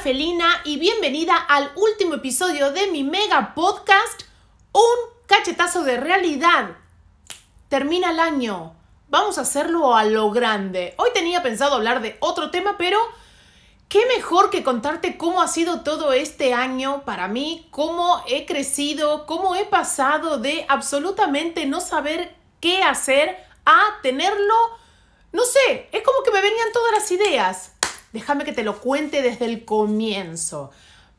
Felina y bienvenida al último episodio de mi mega podcast, Un cachetazo de realidad. Termina el año. Vamos a hacerlo a lo grande. Hoy tenía pensado hablar de otro tema, pero qué mejor que contarte cómo ha sido todo este año para mí, cómo he crecido, cómo he pasado de absolutamente no saber qué hacer a tenerlo. No sé, es como que me venían todas las ideas déjame que te lo cuente desde el comienzo.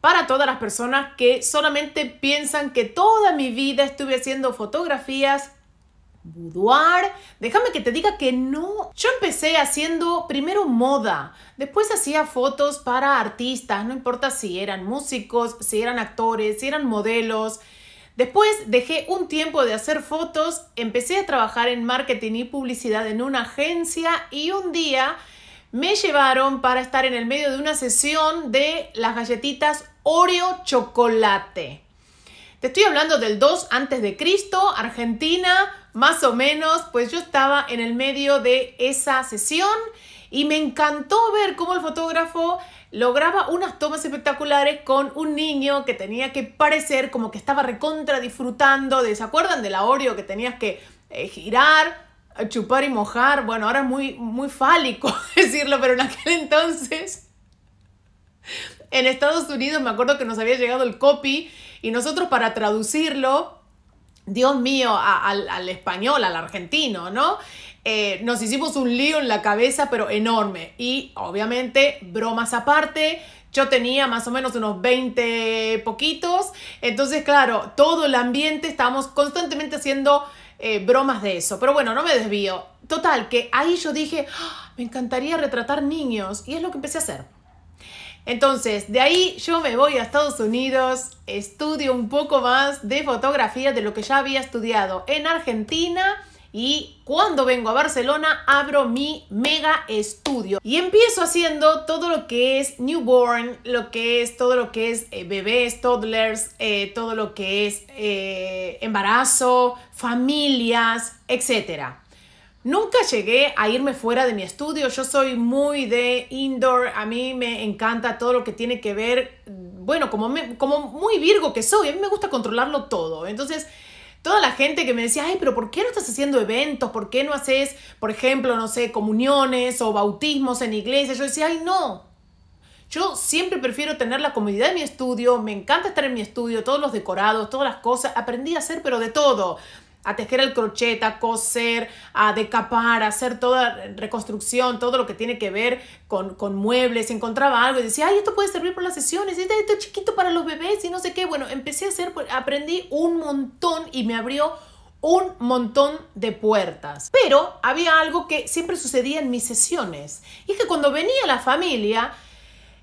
Para todas las personas que solamente piensan que toda mi vida estuve haciendo fotografías, boudoir. Déjame que te diga que no. Yo empecé haciendo primero moda, después hacía fotos para artistas, no importa si eran músicos, si eran actores, si eran modelos. Después dejé un tiempo de hacer fotos, empecé a trabajar en marketing y publicidad en una agencia y un día me llevaron para estar en el medio de una sesión de las galletitas Oreo chocolate. Te estoy hablando del 2 antes de Cristo, Argentina, más o menos, pues yo estaba en el medio de esa sesión y me encantó ver cómo el fotógrafo lograba unas tomas espectaculares con un niño que tenía que parecer como que estaba recontra disfrutando ¿se acuerdan de la Oreo que tenías que eh, girar? chupar y mojar, bueno, ahora es muy, muy fálico decirlo, pero en aquel entonces, en Estados Unidos me acuerdo que nos había llegado el copy y nosotros para traducirlo, Dios mío, al español, al argentino, ¿no? Eh, nos hicimos un lío en la cabeza, pero enorme. Y obviamente, bromas aparte, yo tenía más o menos unos 20 poquitos. Entonces, claro, todo el ambiente estábamos constantemente haciendo eh, bromas de eso. Pero bueno, no me desvío. Total, que ahí yo dije, ah, me encantaría retratar niños. Y es lo que empecé a hacer. Entonces, de ahí yo me voy a Estados Unidos, estudio un poco más de fotografía de lo que ya había estudiado en Argentina y cuando vengo a Barcelona abro mi mega estudio y empiezo haciendo todo lo que es newborn, lo que es todo lo que es eh, bebés, toddlers, eh, todo lo que es eh, embarazo, familias, etc. Nunca llegué a irme fuera de mi estudio, yo soy muy de indoor, a mí me encanta todo lo que tiene que ver, bueno, como, me, como muy virgo que soy, a mí me gusta controlarlo todo. Entonces, Toda la gente que me decía, ay, pero ¿por qué no estás haciendo eventos? ¿Por qué no haces, por ejemplo, no sé, comuniones o bautismos en iglesia? Yo decía, ay, no, yo siempre prefiero tener la comodidad de mi estudio, me encanta estar en mi estudio, todos los decorados, todas las cosas. Aprendí a hacer, pero de todo a tejer el crochet, a coser, a decapar, a hacer toda reconstrucción, todo lo que tiene que ver con, muebles, encontraba algo y decía, ay, esto puede servir para las sesiones, esto, esto es chiquito para los bebés y no sé qué. Bueno, empecé a hacer, aprendí un montón y me abrió un montón de puertas. Pero había algo que siempre sucedía en mis sesiones y es que cuando venía la familia,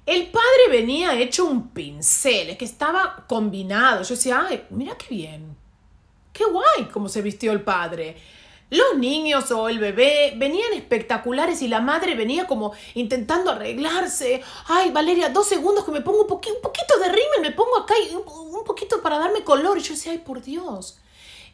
el padre venía hecho un pincel, es que estaba combinado. Yo decía, ay, mira qué bien qué guay cómo se vistió el padre. Los niños o el bebé venían espectaculares y la madre venía como intentando arreglarse. Ay, Valeria, dos segundos que me pongo un, poquito de rímel, me pongo acá y un, poquito para darme color. Y yo decía, ay, por Dios.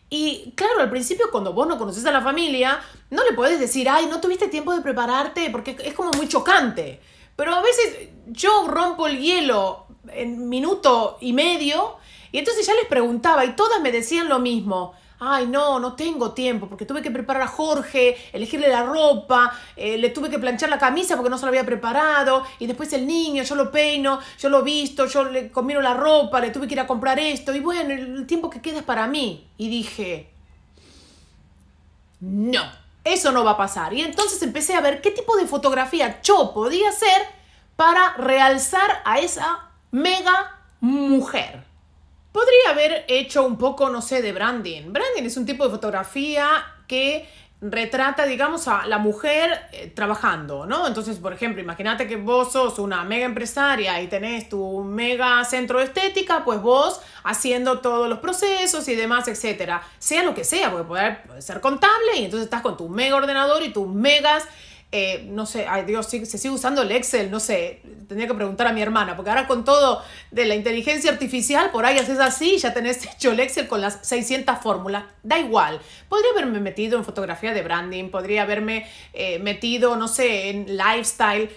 Y claro, al principio cuando vos no conoces a la familia, no le puedes decir, ay, no tuviste tiempo de prepararte, porque es como muy chocante. Pero a veces yo rompo el hielo en minuto y medio y entonces ya les preguntaba y todas me decían lo mismo. Ay, no, no tengo tiempo porque tuve que preparar a Jorge, elegirle la ropa, eh, le tuve que planchar la camisa porque no se lo había preparado, y después el niño, yo lo peino, yo lo visto, yo le combino la ropa, le tuve que ir a comprar esto, y bueno, el tiempo que queda es para mí. Y dije, no, eso no va a pasar. Y entonces empecé a ver qué tipo de fotografía yo podía hacer para realzar a esa mega mujer podría haber hecho un poco, no sé, de branding. Branding es un tipo de fotografía que retrata, digamos, a la mujer eh, trabajando, ¿no? Entonces, por ejemplo, imagínate que vos sos una mega empresaria y tenés tu mega centro de estética, pues vos haciendo todos los procesos y demás, etcétera. Sea lo que sea, porque puede ser contable y entonces estás con tu mega ordenador y tus megas eh, no sé, ay Dios, se sigue usando el Excel, no sé, tendría que preguntar a mi hermana, porque ahora con todo de la inteligencia artificial, por ahí haces así, ya tenés hecho el Excel con las 600 fórmulas, da igual. Podría haberme metido en fotografía de branding, podría haberme eh, metido, no sé, en lifestyle,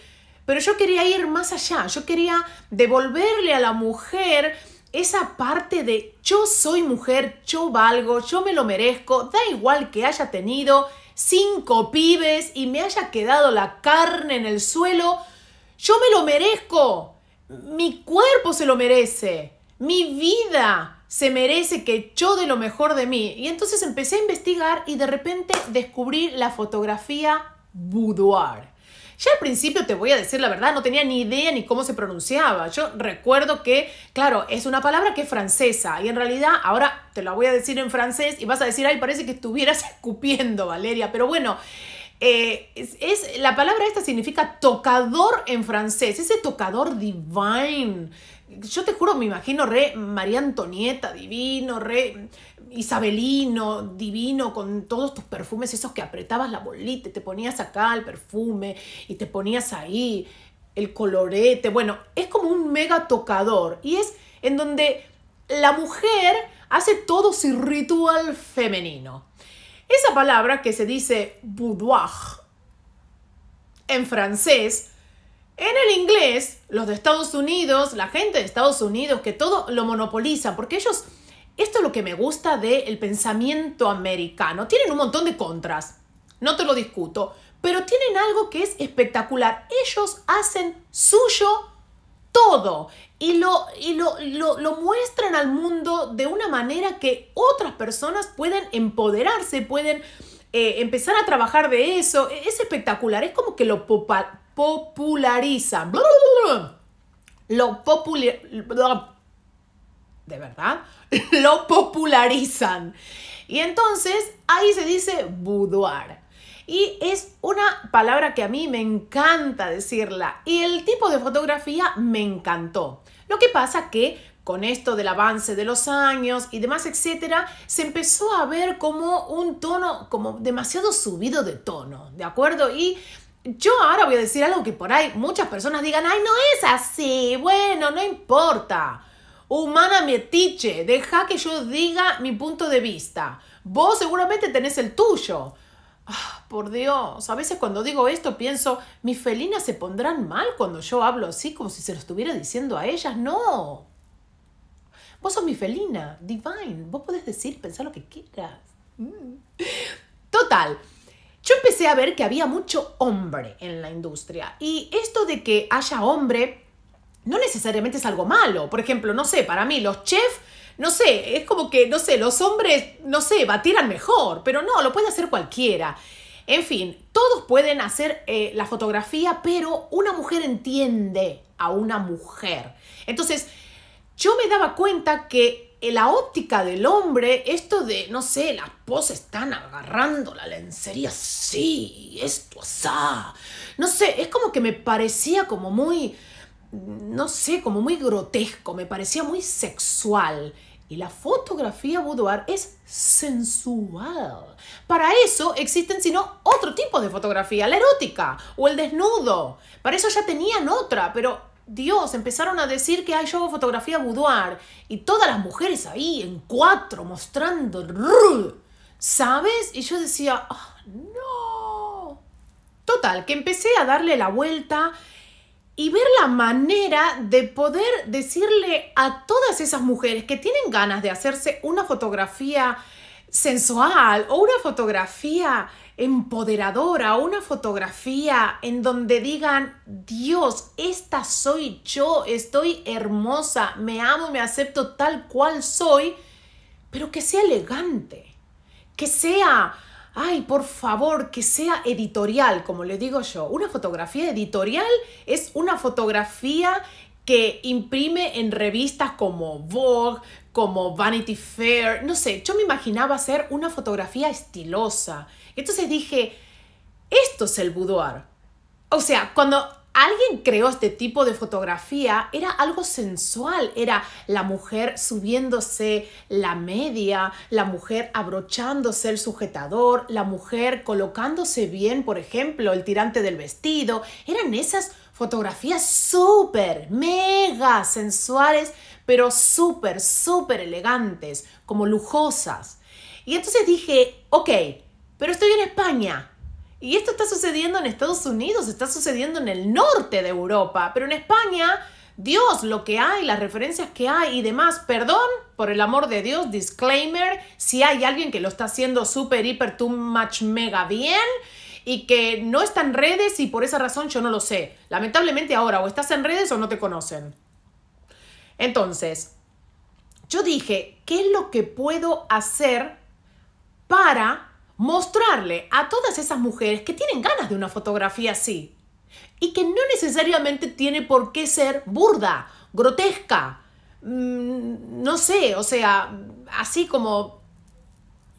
pero yo quería ir más allá, yo quería devolverle a la mujer esa parte de yo soy mujer, yo valgo, yo me lo merezco, da igual que haya tenido cinco pibes y me haya quedado la carne en el suelo, yo me lo merezco. Mi cuerpo se lo merece. Mi vida se merece que yo de lo mejor de mí. Y entonces empecé a investigar y de repente descubrí la fotografía boudoir. Ya al principio, te voy a decir la verdad, no tenía ni idea ni cómo se pronunciaba. Yo recuerdo que, claro, es una palabra que es francesa y en realidad ahora te la voy a decir en francés y vas a decir, ay, parece que estuvieras escupiendo, Valeria. Pero bueno, eh, es, la palabra esta significa tocador en francés, ese tocador divine. Yo te juro, me imagino re María Antonieta, divino, re isabelino, divino, con todos tus perfumes, esos que apretabas la bolita, te ponías acá el perfume y te ponías ahí el colorete. Bueno, es como un mega tocador y es en donde la mujer hace todo su ritual femenino. Esa palabra que se dice boudoir en francés, en el inglés, los de Estados Unidos, la gente de Estados Unidos, que todo lo monopoliza, porque ellos esto es lo que me gusta del pensamiento americano. Tienen un montón de contras, no te lo discuto, pero tienen algo que es espectacular. Ellos hacen suyo todo y, lo, y lo, lo, muestran al mundo de una manera que otras personas pueden empoderarse, pueden eh, empezar a trabajar de eso. Es espectacular, es como que lo popularizan. Lo popular de verdad, lo popularizan. Y entonces ahí se dice boudoir. Y es una palabra que a mí me encanta decirla. Y el tipo de fotografía me encantó. Lo que pasa que con esto del avance de los años y demás, etcétera, se empezó a ver como un tono, como demasiado subido de tono, ¿de acuerdo? Y yo ahora voy a decir algo que por ahí muchas personas digan, ay, no es así, bueno, no importa. Humana metiche, deja que yo diga mi punto de vista. Vos seguramente tenés el tuyo. Ah, por Dios, a veces cuando digo esto pienso, mis felinas se pondrán mal cuando yo hablo así como si se lo estuviera diciendo a ellas. No. Vos sos mi felina, divine. Vos podés decir, pensar lo que quieras. Mm. Total. Yo empecé a ver que había mucho hombre en la industria y esto de que haya hombre no necesariamente es algo malo. Por ejemplo, no sé, para mí los chefs, no sé, es como que, no sé, los hombres, no sé, batieran mejor, pero no, lo puede hacer cualquiera. En fin, todos pueden hacer eh, la fotografía, pero una mujer entiende a una mujer. Entonces, yo me daba cuenta que en la óptica del hombre, esto de, no sé, las poses están agarrando la lencería sí esto asá, no sé, es como que me parecía como muy no sé, como muy grotesco, me parecía muy sexual. Y la fotografía boudoir es sensual. Para eso existen, sino otro tipo de fotografía, la erótica o el desnudo. Para eso ya tenían otra, pero Dios, empezaron a decir que hay yo hago fotografía boudoir. Y todas las mujeres ahí en cuatro mostrando, ¿sabes? Y yo decía, ah, no. Total, que empecé a darle la vuelta y ver la manera de poder decirle a todas esas mujeres que tienen ganas de hacerse una fotografía sensual o una fotografía empoderadora, una fotografía en donde digan, Dios, esta soy yo, estoy hermosa, me amo, me acepto tal cual soy, pero que sea elegante, que sea ay, por favor, que sea editorial, como le digo yo. Una fotografía editorial es una fotografía que imprime en revistas como Vogue, como Vanity Fair, no sé, yo me imaginaba hacer una fotografía estilosa. Entonces dije, esto es el boudoir. O sea, cuando alguien creó este tipo de fotografía, era algo sensual, era la mujer subiéndose la media, la mujer abrochándose el sujetador, la mujer colocándose bien, por ejemplo, el tirante del vestido, eran esas fotografías súper, mega sensuales, pero súper, súper elegantes, como lujosas. Y entonces dije, ok, pero estoy en España, y esto está sucediendo en Estados Unidos, está sucediendo en el norte de Europa, pero en España, Dios, lo que hay, las referencias que hay y demás, perdón, por el amor de Dios, disclaimer, si hay alguien que lo está haciendo súper, hiper, too much, mega bien y que no está en redes y por esa razón yo no lo sé. Lamentablemente ahora o estás en redes o no te conocen. Entonces, yo dije, ¿qué es lo que puedo hacer para mostrarle a todas esas mujeres que tienen ganas de una fotografía así y que no necesariamente tiene por qué ser burda, grotesca, mm, no sé, o sea, así como,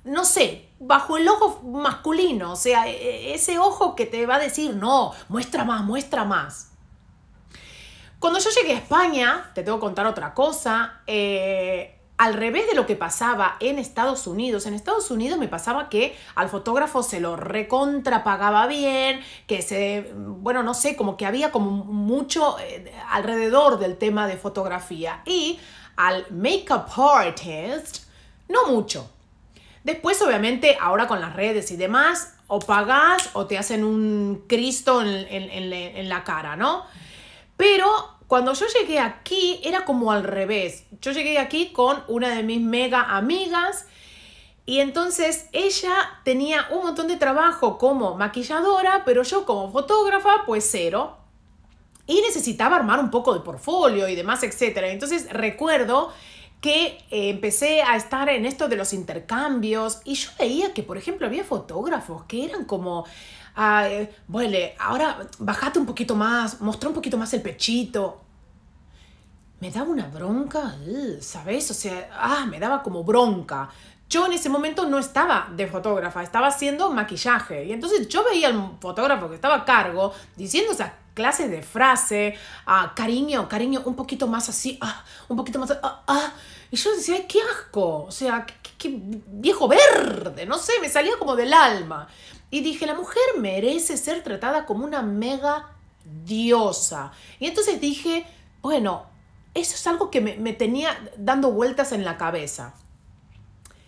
no sé, bajo el ojo masculino, o sea, e-, e-, ese ojo que te va a decir, no, muestra más, muestra más. Cuando yo llegué a España, te tengo que contar otra cosa, eh, al revés de lo que pasaba en Estados Unidos, en Estados Unidos me pasaba que al fotógrafo se lo recontrapagaba bien, que se, bueno, no sé, como que había como mucho eh, alrededor del tema de fotografía. Y al make-up artist, no mucho. Después, obviamente, ahora con las redes y demás, o pagás o te hacen un Cristo en, en la cara, ¿no? Pero cuando yo llegué aquí era como al revés. Yo llegué aquí con una de mis mega amigas y entonces ella tenía un montón de trabajo como maquilladora, pero yo como fotógrafa pues cero. Y necesitaba armar un poco de portfolio y demás, etc. Entonces recuerdo que eh, empecé a estar en esto de los intercambios y yo veía que, por ejemplo, había fotógrafos que eran como ah, ahora bajate un poquito más, muestra un poquito más el pechito. Me daba una bronca, uh, ¿sabes? O sea, ah, me daba como bronca. Yo en ese momento no estaba de fotógrafa, estaba haciendo maquillaje. Y entonces yo veía al fotógrafo que estaba a cargo diciendo esas clases de frase, ah, cariño, cariño, un poquito más así, ah, un poquito más, ah, ah. Y yo decía, qué asco, o sea, qué, viejo verde, no sé, me salía como del alma. Y dije, la mujer merece ser tratada como una mega diosa. Y entonces dije, bueno, eso es algo que me, tenía dando vueltas en la cabeza.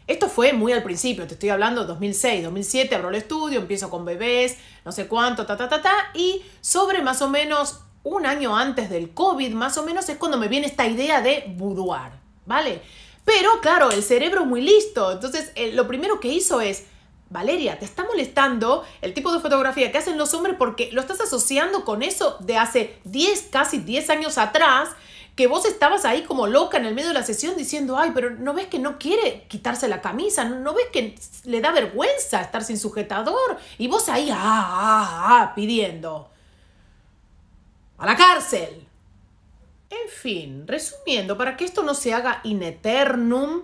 Esto fue muy al principio, te estoy hablando 2006, 2007, abro el estudio, empiezo con bebés, no sé cuánto, ta, ta, ta, ta, y sobre más o menos un año antes del COVID, más o menos, es cuando me viene esta idea de boudoir, ¿vale? Pero claro, el cerebro muy listo, entonces eh, lo primero que hizo es, Valeria, te está molestando el tipo de fotografía que hacen los hombres porque lo estás asociando con eso de hace 10, casi 10 años atrás, que vos estabas ahí como loca en el medio de la sesión diciendo, ay, pero no ves que no quiere quitarse la camisa, no ves que le da vergüenza estar sin sujetador y vos ahí, ah, ah, ah, pidiendo. A la cárcel. En fin, resumiendo, para que esto no se haga in eternum,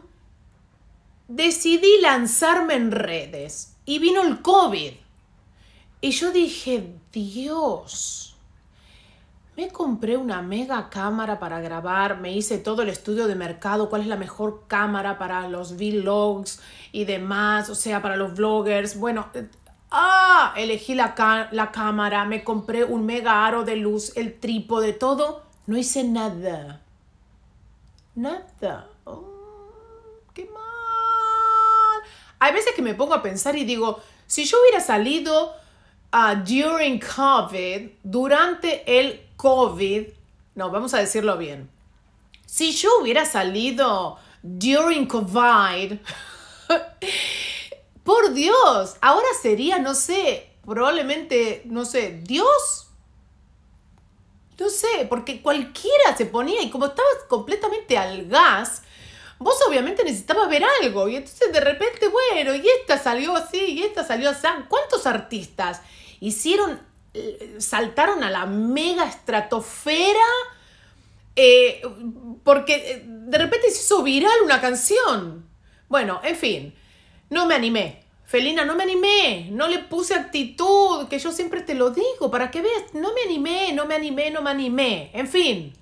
decidí lanzarme en redes y vino el COVID. Y yo dije, Dios, me compré una mega cámara para grabar, me hice todo el estudio de mercado, cuál es la mejor cámara para los vlogs y demás, o sea, para los vloggers. Bueno, ah, elegí la, la cámara, me compré un mega aro de luz, el trípode, todo. No hice nada. Nada. hay veces que me pongo a pensar y digo, si yo hubiera salido ah, during COVID, durante el COVID, no, vamos a decirlo bien, si yo hubiera salido during COVID, por Dios, ahora sería, no sé, probablemente, no sé, Dios. No sé, porque cualquiera se ponía y como estabas completamente al gas, vos obviamente necesitabas ver algo. Y entonces de repente, bueno, y esta salió así, y esta salió así. ¿Cuántos artistas hicieron, eh, saltaron a la mega estratosfera? Eh, porque eh, de repente se hizo viral una canción. Bueno, en fin, no me animé. Felina, no me animé, no le puse actitud, que yo siempre te lo digo, para que veas, no me animé, no me animé, no me animé. En fin,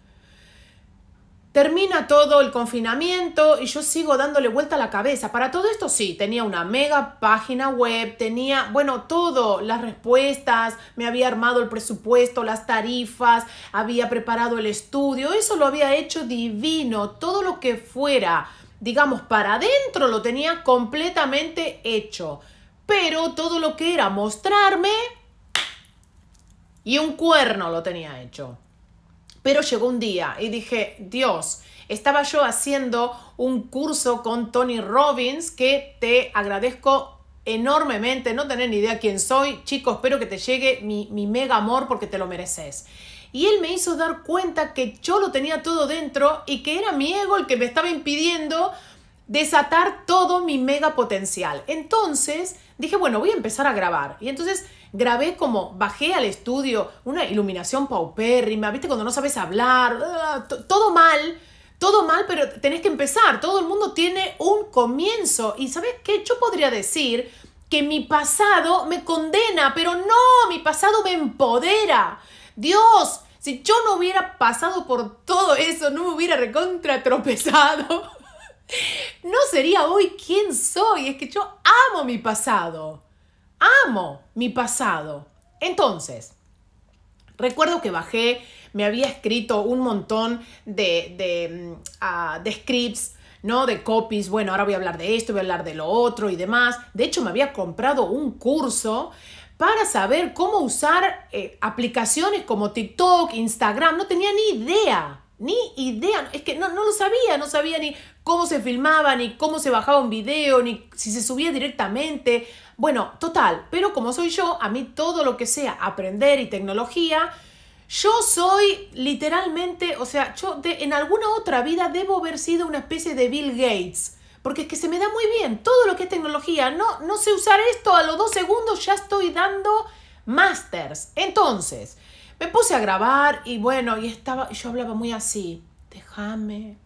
Termina todo el confinamiento y yo sigo dándole vuelta a la cabeza. Para todo esto sí, tenía una mega página web, tenía, bueno, todo, las respuestas, me había armado el presupuesto, las tarifas, había preparado el estudio, eso lo había hecho divino, todo lo que fuera, digamos, para adentro lo tenía completamente hecho. Pero todo lo que era mostrarme y un cuerno lo tenía hecho. Pero llegó un día y dije, Dios, estaba yo haciendo un curso con Tony Robbins que te agradezco enormemente, no tener ni idea quién soy, chicos, espero que te llegue mi, mi mega amor porque te lo mereces. Y él me hizo dar cuenta que yo lo tenía todo dentro y que era mi ego el que me estaba impidiendo desatar todo mi mega potencial. Entonces dije, bueno, voy a empezar a grabar. Y entonces Grabé como, bajé al estudio, una iluminación paupérrima, viste, cuando no sabes hablar, ah, todo mal, todo mal, pero tenés que empezar. Todo el mundo tiene un comienzo. Y sabes qué, yo podría decir que mi pasado me condena, pero no, mi pasado me empodera. Dios, si yo no hubiera pasado por todo eso, no me hubiera recontra tropezado no sería hoy quien soy. Es que yo amo mi pasado amo mi pasado. Entonces, recuerdo que bajé, me había escrito un montón de, mm, ah, de, scripts, ¿no? De copies, bueno, ahora voy a hablar de esto, voy a hablar de lo otro y demás. De hecho, me había comprado un curso para saber cómo usar eh, aplicaciones como TikTok, Instagram. No tenía ni idea, ni idea. Es que no, no lo sabía, no sabía ni cómo se filmaba, ni cómo se bajaba un video, ni si se subía directamente. Bueno, total, pero como soy yo, a mí todo lo que sea aprender y tecnología, yo soy literalmente, o sea, yo en alguna otra vida debo haber sido una especie de Bill Gates. Porque es que se me da muy bien todo lo que es tecnología. No, no sé usar esto, a los dos segundos ya estoy dando masters. Entonces, me puse a grabar y bueno, y estaba, yo hablaba muy así. Déjame,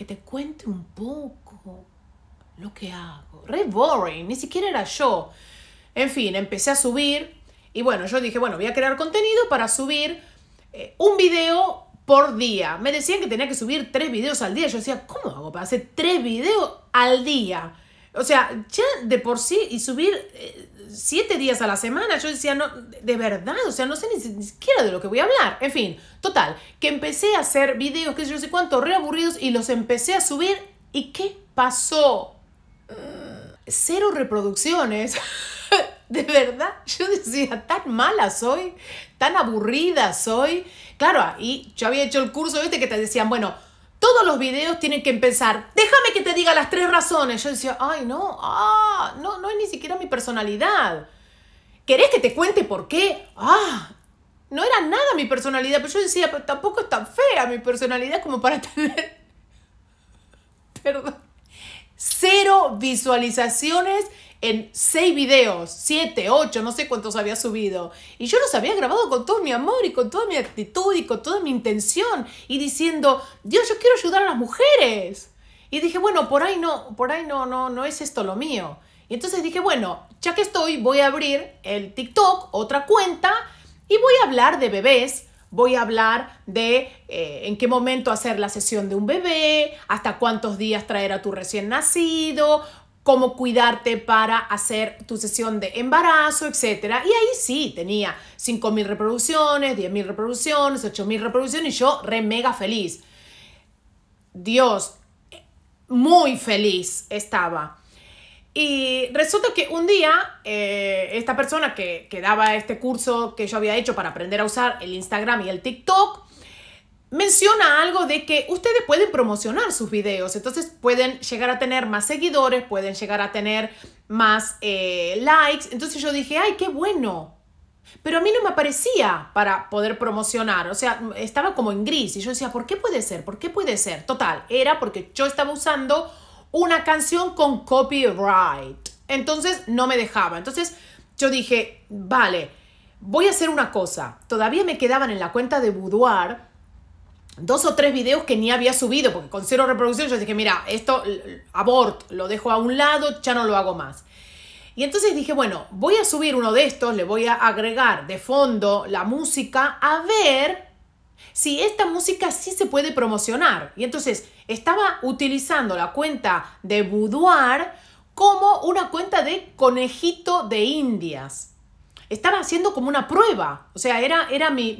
que te cuente un poco lo que hago. Re boring, ni siquiera era yo. En fin, empecé a subir y bueno, yo dije, bueno, voy a crear contenido para subir eh, un video por día. Me decían que tenía que subir tres videos al día. Yo decía, ¿cómo hago para hacer tres videos al día? O sea, ya de por sí y subir eh, siete días a la semana. Yo decía, no, de verdad, o sea, no sé ni, siquiera de lo que voy a hablar. En fin, total, que empecé a hacer videos, que yo, sé cuánto, reaburridos y los empecé a subir. ¿Y qué pasó? Cero reproducciones. de verdad, yo decía, tan mala soy, tan aburrida soy. Claro, y yo había hecho el curso, viste, que te decían, bueno, todos los videos tienen que empezar, déjame que te diga las tres razones. Yo decía, ay, no, ah, no, no es ni siquiera mi personalidad. ¿Querés que te cuente por qué? Ah, no era nada mi personalidad, pero yo decía, tampoco es tan fea mi personalidad como para tener, perdón, cero visualizaciones en seis videos, siete, ocho, no sé cuántos había subido. Y yo los había grabado con todo mi amor y con toda mi actitud y con toda mi intención y diciendo, Dios, yo quiero ayudar a las mujeres. Y dije, bueno, por ahí no, por ahí no, no, no es esto lo mío. Y entonces dije, bueno, ya que estoy, voy a abrir el TikTok, otra cuenta, y voy a hablar de bebés, voy a hablar de eh, en qué momento hacer la sesión de un bebé, hasta cuántos días traer a tu recién nacido, cómo cuidarte para hacer tu sesión de embarazo, etcétera. Y ahí sí tenía 5.000 reproducciones, 10.000 reproducciones, 8.000 reproducciones y yo re mega feliz. Dios, muy feliz estaba. Y resulta que un día eh, esta persona que, que daba este curso que yo había hecho para aprender a usar el Instagram y el TikTok, menciona algo de que ustedes pueden promocionar sus videos, entonces pueden llegar a tener más seguidores, pueden llegar a tener más eh, likes. Entonces yo dije, ay, qué bueno. Pero a mí no me aparecía para poder promocionar, o sea, estaba como en gris y yo decía, ¿por qué puede ser? ¿Por qué puede ser? Total, era porque yo estaba usando una canción con copyright. Entonces no me dejaba. Entonces yo dije, vale, voy a hacer una cosa. Todavía me quedaban en la cuenta de Boudoir dos o tres videos que ni había subido, porque con cero reproducción yo dije, mira, esto abort, lo dejo a un lado, ya no lo hago más. Y entonces dije, bueno, voy a subir uno de estos, le voy a agregar de fondo la música a ver si esta música sí se puede promocionar. Y entonces estaba utilizando la cuenta de Boudoir como una cuenta de conejito de indias. Estaba haciendo como una prueba, o sea, era, era mi,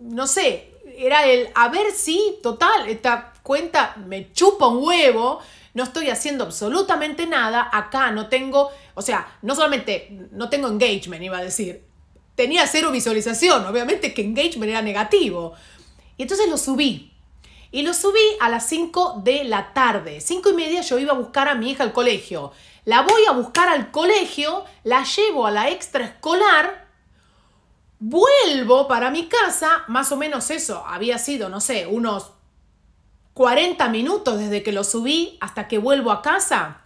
no sé, era el, a ver si, total, esta cuenta me chupa un huevo, no estoy haciendo absolutamente nada, acá no tengo, o sea, no solamente no tengo engagement, iba a decir, tenía cero visualización, obviamente que engagement era negativo. Y entonces lo subí. Y lo subí a las 5 de la tarde. 5 y media yo iba a buscar a mi hija al colegio. La voy a buscar al colegio, la llevo a la extraescolar Vuelvo para mi casa, más o menos eso, había sido, no sé, unos 40 minutos desde que lo subí hasta que vuelvo a casa.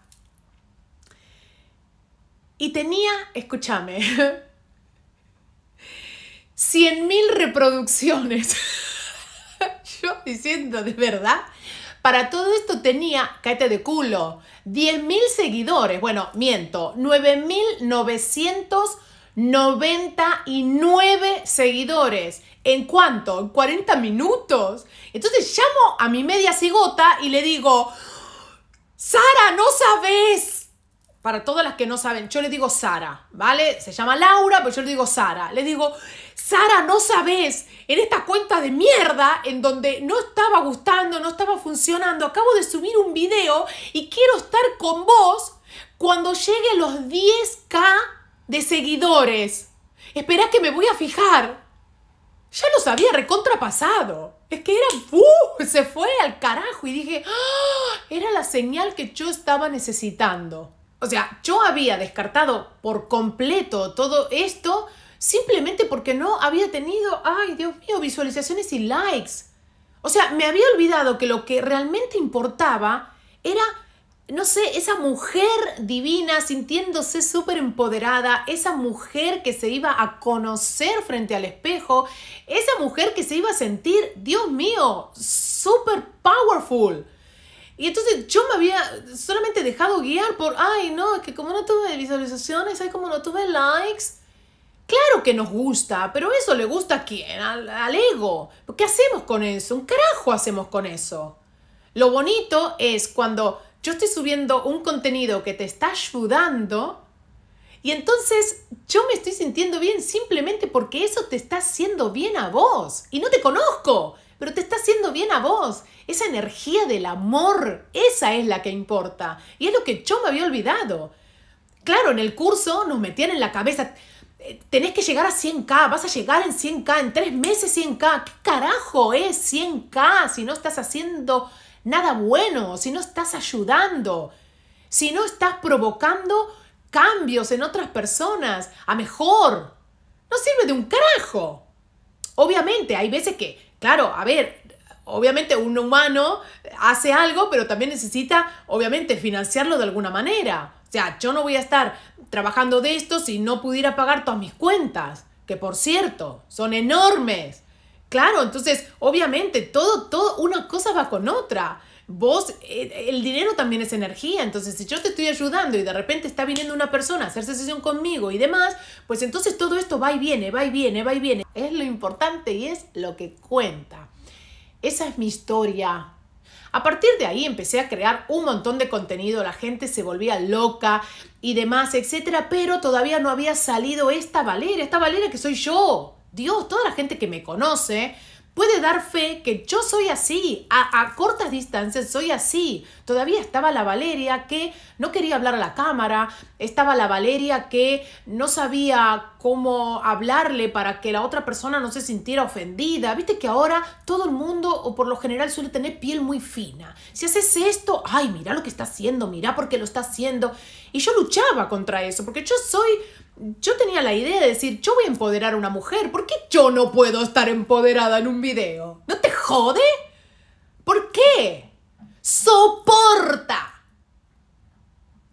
Y tenía, escúchame, 100.000 reproducciones. Yo diciendo, de verdad, para todo esto tenía, cáete de culo, 10.000 seguidores. Bueno, miento, 9.900 99 seguidores. ¿En cuánto? ¿En 40 minutos. Entonces llamo a mi media cigota y le digo, Sara, no sabes. Para todas las que no saben, yo le digo Sara, ¿vale? Se llama Laura, pero yo le digo Sara. Le digo, Sara, no sabes, en esta cuenta de mierda, en donde no estaba gustando, no estaba funcionando, acabo de subir un video y quiero estar con vos cuando llegue los 10k de seguidores. Espera que me voy a fijar. Ya los había recontrapasado. Es que era, ¡uh! se fue al carajo y dije, ¡ah! era la señal que yo estaba necesitando. O sea, yo había descartado por completo todo esto simplemente porque no había tenido, ay Dios mío, visualizaciones y likes. O sea, me había olvidado que lo que realmente importaba era no sé, esa mujer divina sintiéndose súper empoderada, esa mujer que se iba a conocer frente al espejo, esa mujer que se iba a sentir, Dios mío, súper powerful. Y entonces yo me había solamente dejado guiar por, ay, no, es que como no tuve visualizaciones, ay, como no tuve likes. Claro que nos gusta, pero eso le gusta a quién, al, al ego. ¿Qué hacemos con eso? Un carajo hacemos con eso. Lo bonito es cuando yo estoy subiendo un contenido que te está ayudando y entonces yo me estoy sintiendo bien simplemente porque eso te está haciendo bien a vos. Y no te conozco, pero te está haciendo bien a vos. Esa energía del amor, esa es la que importa. Y es lo que yo me había olvidado. Claro, en el curso nos metían en la cabeza, eh, tenés que llegar a 100k, vas a llegar en 100k, en tres meses 100k. ¿Qué carajo es 100k si no estás haciendo nada bueno, si no estás ayudando, si no estás provocando cambios en otras personas, a mejor. No sirve de un carajo. Obviamente, hay veces que, claro, a ver, obviamente un humano hace algo, pero también necesita, obviamente, financiarlo de alguna manera. O sea, yo no voy a estar trabajando de esto si no pudiera pagar todas mis cuentas, que por cierto, son enormes. Claro, entonces, obviamente, todo, todo, una cosa va con otra. Vos, eh, el dinero también es energía, entonces si yo te estoy ayudando y de repente está viniendo una persona a hacerse sesión conmigo y demás, pues entonces todo esto va y viene, va y viene, va y viene. Es lo importante y es lo que cuenta. Esa es mi historia. A partir de ahí empecé a crear un montón de contenido, la gente se volvía loca y demás, etcétera, pero todavía no había salido esta Valeria, esta Valeria que soy yo. Dios, toda la gente que me conoce puede dar fe que yo soy así, a, cortas distancias soy así. Todavía estaba la Valeria que no quería hablar a la cámara, estaba la Valeria que no sabía cómo hablarle para que la otra persona no se sintiera ofendida. Viste que ahora todo el mundo o por lo general suele tener piel muy fina. Si haces esto, ay, mira lo que está haciendo, mira por qué lo está haciendo. Y yo luchaba contra eso, porque yo soy yo tenía la idea de decir, yo voy a empoderar a una mujer, ¿por qué yo no puedo estar empoderada en un video? ¿No te jode? ¿Por qué? Soporta.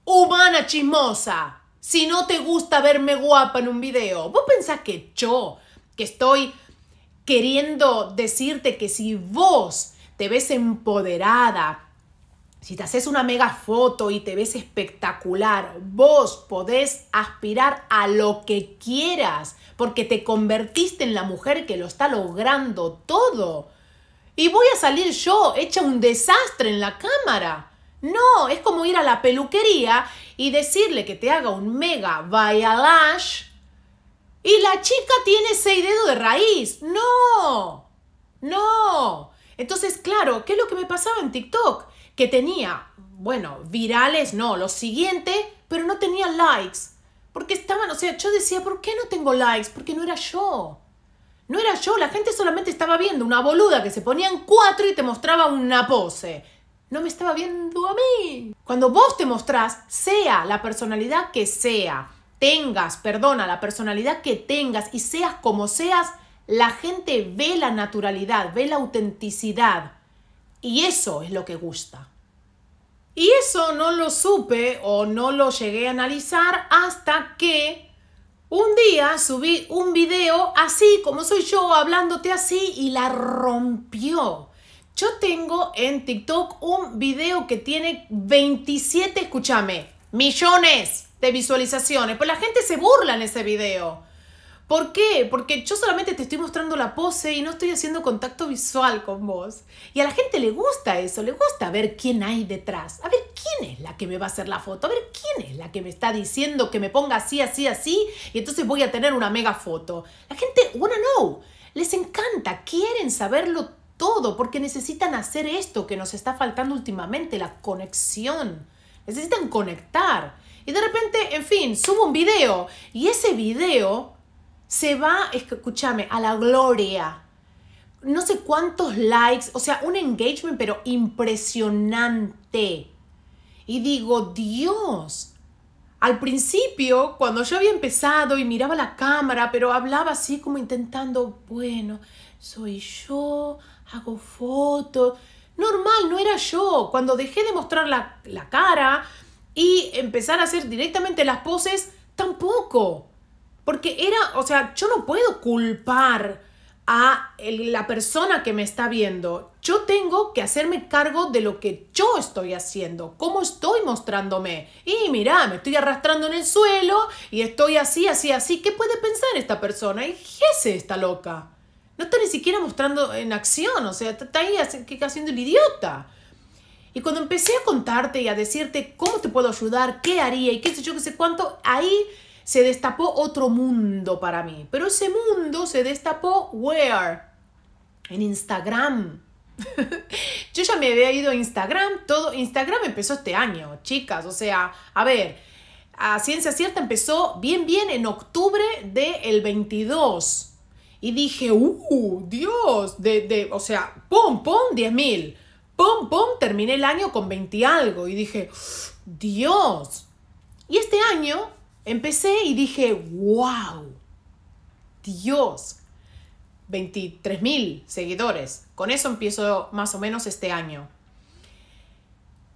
Humana chismosa. Si no te gusta verme guapa en un video, vos pensás que yo, que estoy queriendo decirte que si vos te ves empoderada, si te haces una mega foto y te ves espectacular, vos podés aspirar a lo que quieras, porque te convertiste en la mujer que lo está logrando todo. Y voy a salir yo, hecha un desastre en la cámara. No, es como ir a la peluquería y decirle que te haga un mega bailash y la chica tiene seis dedos de raíz. No, no. Entonces, claro, ¿qué es lo que me pasaba en TikTok? que tenía, bueno, virales no, lo siguiente, pero no tenía likes. Porque estaban, o sea, yo decía, ¿por qué no tengo likes? Porque no era yo. No era yo, la gente solamente estaba viendo una boluda que se ponía en cuatro y te mostraba una pose. No me estaba viendo a mí. Cuando vos te mostrás, sea la personalidad que sea, tengas, perdona, la personalidad que tengas y seas como seas, la gente ve la naturalidad, ve la autenticidad. Y eso es lo que gusta. Y eso no lo supe o no lo llegué a analizar hasta que un día subí un video así como soy yo hablándote así y la rompió. Yo tengo en TikTok un video que tiene 27, escúchame, millones de visualizaciones. Pues la gente se burla en ese video. ¿Por qué? Porque yo solamente te estoy mostrando la pose y no estoy haciendo contacto visual con vos. Y a la gente le gusta eso, le gusta ver quién hay detrás, a ver quién es la que me va a hacer la foto, a ver quién es la que me está diciendo que me ponga así, así, así, y entonces voy a tener una mega foto. La gente wanna know, les encanta, quieren saberlo todo, porque necesitan hacer esto que nos está faltando últimamente, la conexión. Necesitan conectar. Y de repente, en fin, subo un video y ese video se va, escúchame, a la gloria. No sé cuántos likes, o sea, un engagement, pero impresionante. Y digo, Dios, al principio, cuando yo había empezado y miraba la cámara, pero hablaba así como intentando, bueno, soy yo, hago fotos. Normal, no era yo. Cuando dejé de mostrar la cara y empezar a hacer directamente las poses, tampoco. Porque era, o sea, yo no puedo culpar a la persona que me está viendo. Yo tengo que hacerme cargo de lo que yo estoy haciendo, cómo estoy mostrándome. Y mira, me estoy arrastrando en el suelo y estoy así, así, así. ¿Qué puede pensar esta persona? ¿Y qué hace esta loca? No está ni siquiera mostrando en acción, o sea, está ahí haciendo el idiota. Y cuando empecé a contarte y a decirte cómo te puedo ayudar, qué haría y qué sé yo, qué sé cuánto, ahí se destapó otro mundo para mí. Pero ese mundo se destapó where? En Instagram. Yo ya me había ido a Instagram, todo Instagram empezó este año, chicas, o sea, a ver, a ciencia cierta empezó bien bien en octubre del 22. Y dije, uh, Dios, de, de, o sea, pum, pum, 10 mil. Pum, pum, terminé el año con 20 algo. Y dije, Dios. Y este año Empecé y dije, wow, Dios, 23 mil seguidores. Con eso empiezo más o menos este año.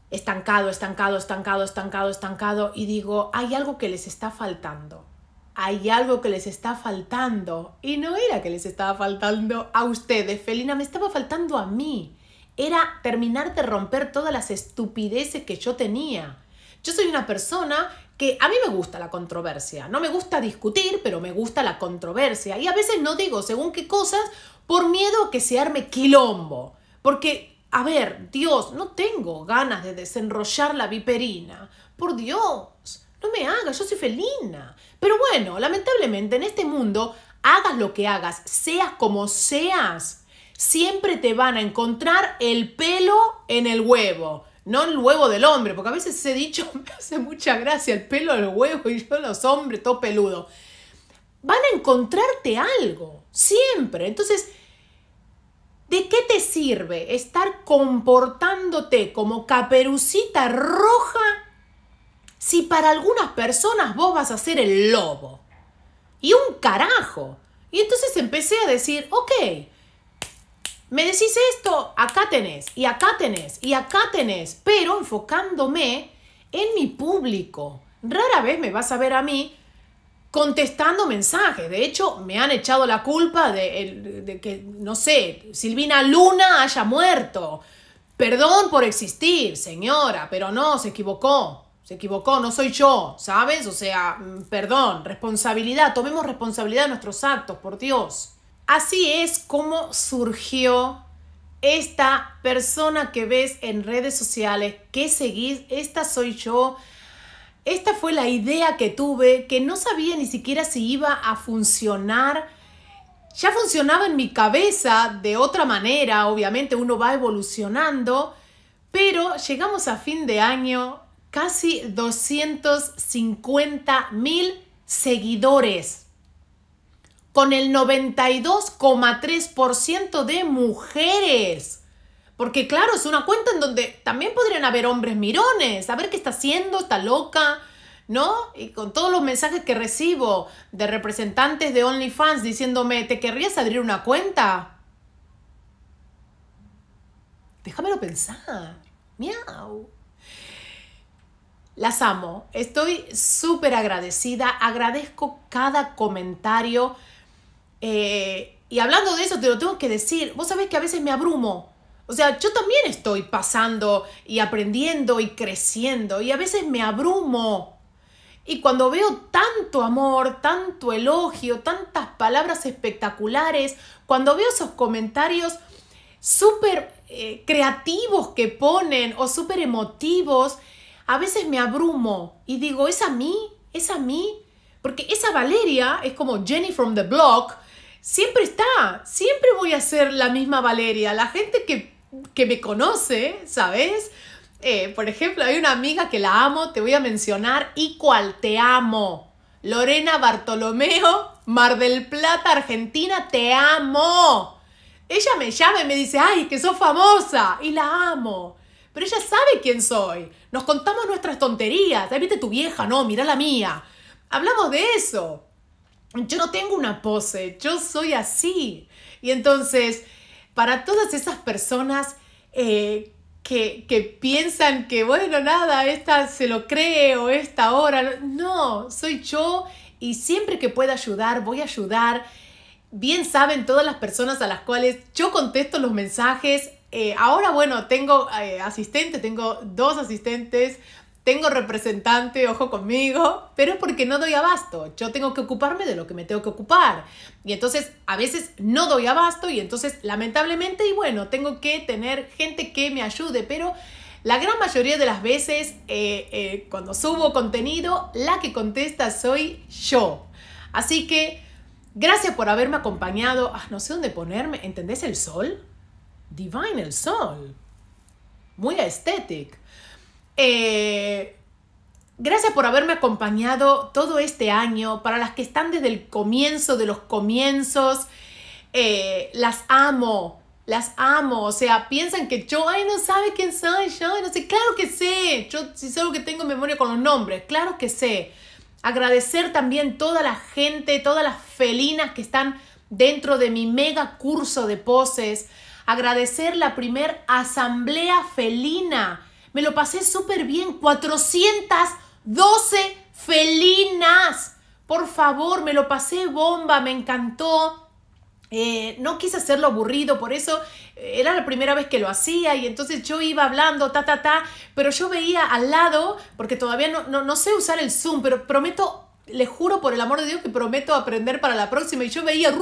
Estancado, estancado, estancado, estancado, estancado. Y digo, hay algo que les está faltando. Hay algo que les está faltando. Y no era que les estaba faltando a ustedes, Felina, me estaba faltando a mí. Era terminar de romper todas las estupideces que yo tenía. Yo soy una persona que a mí me gusta la controversia. No me gusta discutir, pero me gusta la controversia. Y a veces no digo según qué cosas por miedo a que se arme quilombo. Porque, a ver, Dios, no tengo ganas de desenrollar la viperina. Por Dios, no me hagas, yo soy felina. Pero bueno, lamentablemente en este mundo, hagas lo que hagas, seas como seas, siempre te van a encontrar el pelo en el huevo. No el huevo del hombre, porque a veces he dicho me hace mucha gracia, el pelo los huevo y yo los hombres, todo peludo. Van a encontrarte algo, siempre. Entonces, ¿de qué te sirve estar comportándote como caperucita roja si para algunas personas vos vas a ser el lobo? Y un carajo. Y entonces empecé a decir, ok, me decís esto, acá tenés, y acá tenés, y acá tenés, pero enfocándome en mi público. Rara vez me vas a ver a mí contestando mensajes. De hecho, me han echado la culpa de, que, no sé, Silvina Luna haya muerto. Perdón por existir, señora, pero no, se equivocó. Se equivocó, no soy yo, ¿sabes? O sea, mm, perdón, responsabilidad, tomemos responsabilidad de nuestros actos, por Dios. Así es como surgió esta persona que ves en redes sociales, que seguís, esta soy yo. Esta fue la idea que tuve, que no sabía ni siquiera si iba a funcionar. Ya funcionaba en mi cabeza de otra manera, obviamente uno va evolucionando, pero llegamos a fin de año casi 250 mil seguidores con el 92,3% de mujeres. Porque claro, es una cuenta en donde también podrían haber hombres mirones, a ver qué está haciendo, está loca, ¿no? Y con todos los mensajes que recibo de representantes de OnlyFans diciéndome, ¿te querrías abrir una cuenta? Déjamelo pensar. Miau. Las amo, estoy súper agradecida, agradezco cada comentario eh, y hablando de eso, te lo tengo que decir, vos sabés que a veces me abrumo. O sea, yo también estoy pasando y aprendiendo y creciendo y a veces me abrumo. Y cuando veo tanto amor, tanto elogio, tantas palabras espectaculares, cuando veo esos comentarios súper eh, creativos que ponen o súper emotivos, a veces me abrumo y digo, ¿es a mí? ¿Es a mí? Porque esa Valeria es como Jenny from the Block, siempre está, siempre voy a ser la misma Valeria. La gente que, que me conoce, ¿sabes? Eh, por ejemplo, hay una amiga que la amo, te voy a mencionar, y cual te amo. Lorena Bartolomeo, Mar del Plata, Argentina, te amo. Ella me llama y me dice, ay, que sos famosa, y la amo. Pero ella sabe quién soy. Nos contamos nuestras tonterías. Ahí tu vieja, no, mira la mía. Hablamos de eso yo no tengo una pose, yo soy así. Y entonces, para todas esas personas eh, que, que, piensan que, bueno, nada, esta se lo cree o esta hora, no, soy yo y siempre que pueda ayudar, voy a ayudar. Bien saben todas las personas a las cuales yo contesto los mensajes. Eh, ahora, bueno, tengo eh, asistente, tengo dos asistentes, tengo representante, ojo conmigo, pero es porque no doy abasto. Yo tengo que ocuparme de lo que me tengo que ocupar. Y entonces a veces no doy abasto y entonces lamentablemente, y bueno, tengo que tener gente que me ayude, pero la gran mayoría de las veces eh, eh, cuando subo contenido, la que contesta soy yo. Así que gracias por haberme acompañado. Ah, no sé dónde ponerme. ¿Entendés el sol? Divine el sol. Muy estético. Eh, gracias por haberme acompañado todo este año. Para las que están desde el comienzo de los comienzos, eh, las amo. Las amo, o sea, piensan que yo, ay, no sabe quién soy, yo, no sé, claro que sé, yo sí sé solo que tengo memoria con los nombres, claro que sé. Agradecer también toda la gente, todas las felinas que están dentro de mi mega curso de poses. Agradecer la primer asamblea felina me lo pasé súper bien. 412 felinas. Por favor, me lo pasé bomba, me encantó. Eh, no quise hacerlo aburrido, por eso eh, era la primera vez que lo hacía y entonces yo iba hablando, ta, ta, ta, pero yo veía al lado, porque todavía no, sé usar el Zoom, pero prometo le juro por el amor de Dios que prometo aprender para la próxima. Y yo veía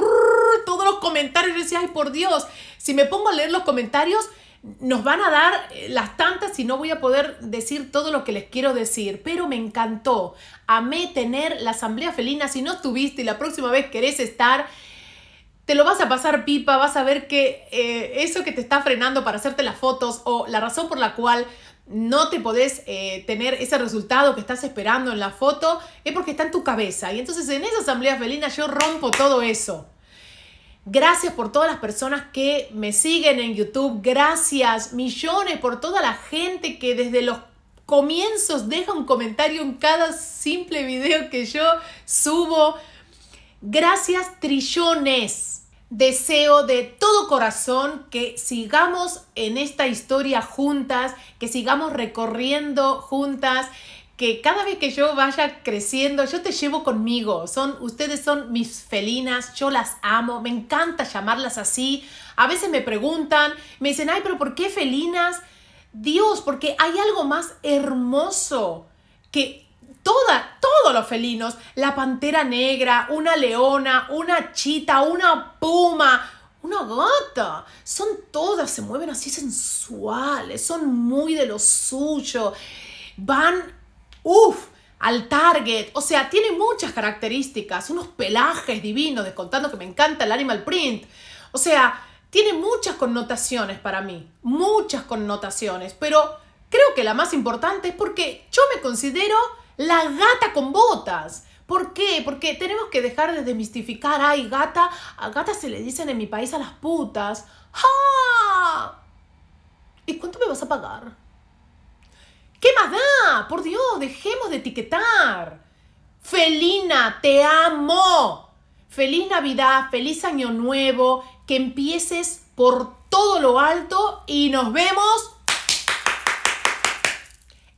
todos los comentarios y decía, ay, por Dios, si me pongo a leer los comentarios, nos van a dar eh, las tantas y no voy a poder decir todo lo que les quiero decir, pero me encantó. a mí tener la asamblea felina. Si no estuviste y la próxima vez querés estar, te lo vas a pasar pipa, vas a ver que eh, eso que te está frenando para hacerte las fotos o la razón por la cual no te podés eh, tener ese resultado que estás esperando en la foto es porque está en tu cabeza. Y entonces en esa asamblea felina yo rompo todo eso. Gracias por todas las personas que me siguen en YouTube. Gracias millones por toda la gente que desde los comienzos deja un comentario en cada simple video que yo subo. Gracias trillones. Deseo de todo corazón que sigamos en esta historia juntas, que sigamos recorriendo juntas, que cada vez que yo vaya creciendo, yo te llevo conmigo. Son, ustedes son mis felinas, yo las amo, me encanta llamarlas así. A veces me preguntan, me dicen, ay, pero ¿por qué felinas? Dios, porque hay algo más hermoso que toda, todos los felinos, la pantera negra, una leona, una chita, una puma, una gata. Son todas, se mueven así sensuales, son muy de lo suyo. Van Uf, al target. O sea, tiene muchas características, unos pelajes divinos, descontando que me encanta el animal print. O sea, tiene muchas connotaciones para mí, muchas connotaciones, pero creo que la más importante es porque yo me considero la gata con botas. ¿Por qué? Porque tenemos que dejar de demistificar, ay, gata, a gata se le dicen en mi país a las putas. ¿Y cuánto me vas a pagar? ¿Qué más da? Por Dios, dejemos de etiquetar. Felina, te amo. Feliz Navidad, feliz Año Nuevo, que empieces por todo lo alto y nos vemos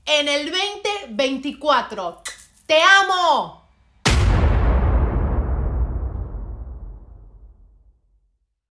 en el 2024. Te amo.